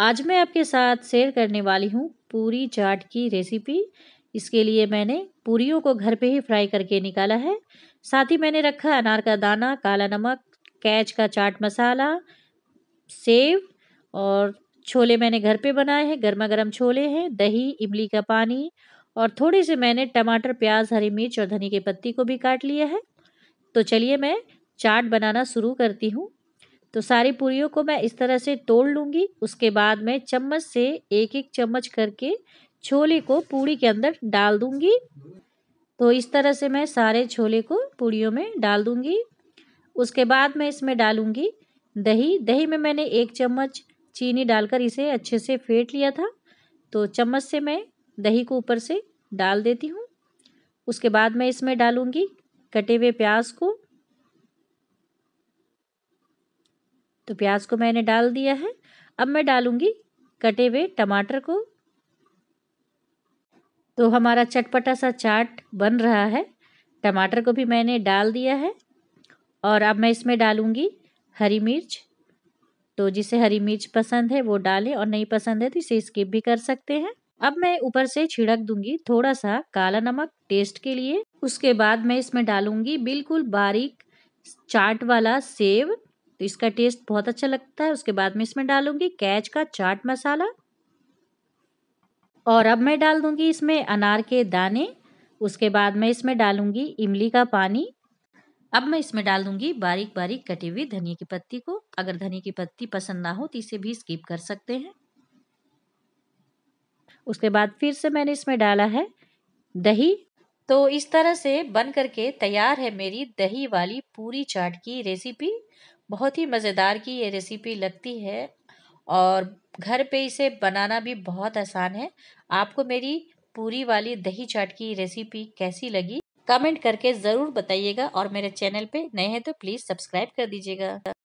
आज मैं आपके साथ शेयर करने वाली हूँ पूरी चाट की रेसिपी इसके लिए मैंने पूरियों को घर पे ही फ्राई करके निकाला है साथ ही मैंने रखा अनार का दाना काला नमक कैच का चाट मसाला सेव और छोले मैंने घर पे बनाए हैं गर्मा गर्म छोले हैं दही इमली का पानी और थोड़े से मैंने टमाटर प्याज हरी मिर्च और धनी के पत्ती को भी काट लिया है तो चलिए मैं चाट बनाना शुरू करती हूँ तो सारी पूरियों को मैं इस तरह से तोड़ लूँगी उसके बाद मैं चम्मच से एक एक चम्मच करके छोले को पूड़ी के अंदर डाल दूँगी तो इस तरह से मैं सारे छोले को पूड़ियों में डाल दूँगी उसके बाद मैं इसमें डालूँगी दही दही में मैंने एक चम्मच चीनी डालकर इसे अच्छे से फेंट लिया था तो चम्मच से मैं दही को ऊपर से डाल देती हूँ उसके बाद मैं इसमें डालूँगी कटे हुए प्याज को तो प्याज को मैंने डाल दिया है अब मैं डालूँगी कटे हुए टमाटर को तो हमारा चटपटा सा चाट बन रहा है टमाटर को भी मैंने डाल दिया है और अब मैं इसमें डालूँगी हरी मिर्च तो जिसे हरी मिर्च पसंद है वो डालें और नहीं पसंद है तो इसे स्किप भी कर सकते हैं अब मैं ऊपर से छिड़क दूंगी थोड़ा सा काला नमक टेस्ट के लिए उसके बाद मैं इसमें डालूंगी बिल्कुल बारीक चाट वाला सेव तो इसका टेस्ट बहुत अच्छा लगता है उसके बाद में इसमें डालूंगी कैच का चाट मसाला और अब मैं डाल दूंगी इसमें अनार के दाने उसके बाद मैं इसमें डालूंगी इमली का पानी अब मैं इसमें डाल दूंगी बारीक बारीक कटी हुई धनिया की पत्ती को अगर धनिया की पत्ती पसंद ना हो तो इसे भी स्किप कर सकते हैं उसके बाद फिर से मैंने इसमें डाला है दही तो इस तरह से बन करके तैयार है मेरी दही वाली पूरी चाट की रेसिपी बहुत ही मज़ेदार की ये रेसिपी लगती है और घर पे इसे बनाना भी बहुत आसान है आपको मेरी पूरी वाली दही चाट की रेसिपी कैसी लगी कमेंट करके ज़रूर बताइएगा और मेरे चैनल पे नए हैं तो प्लीज़ सब्सक्राइब कर दीजिएगा